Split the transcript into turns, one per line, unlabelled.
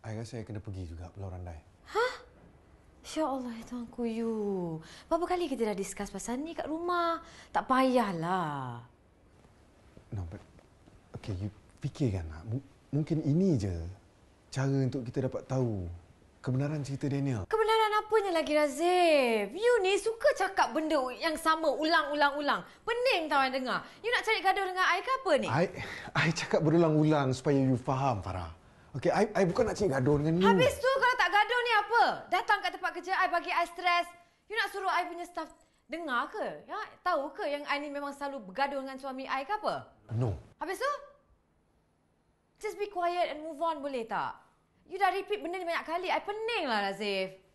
Saya rasa saya kena pergi juga Pulau Randai. Hah?
Ya Allah, ya Tuanku, you. Berapa kali kita dah discuss pasal ni kat rumah? Tak payahlah.
No, but... Okay, you fikirkan lah. mungkin ini je cara untuk kita dapat tahu kebenaran cerita Daniel.
Kebenaran apanya lagi, Razif? You ni suka cakap benda yang sama ulang-ulang-ulang. Pening tahu yang dengar. You nak cari gaduh dengan I ke apa ni? I,
I cakap berulang-ulang supaya you faham, Farah. Okey, I, I bukan nak cik gaduh dengan you. Habis
tu kalau tak gaduh ni apa? Datang kat tempat kerja, I bagi I stres. You nak suruh I punya staff dengar ke? Ya, tahu ke yang I ni memang selalu bergaduh dengan suami I ke apa? No. Habis tu? Just be quiet and move on
boleh tak? You dah repeat benda ni banyak kali. I peninglah, Razif.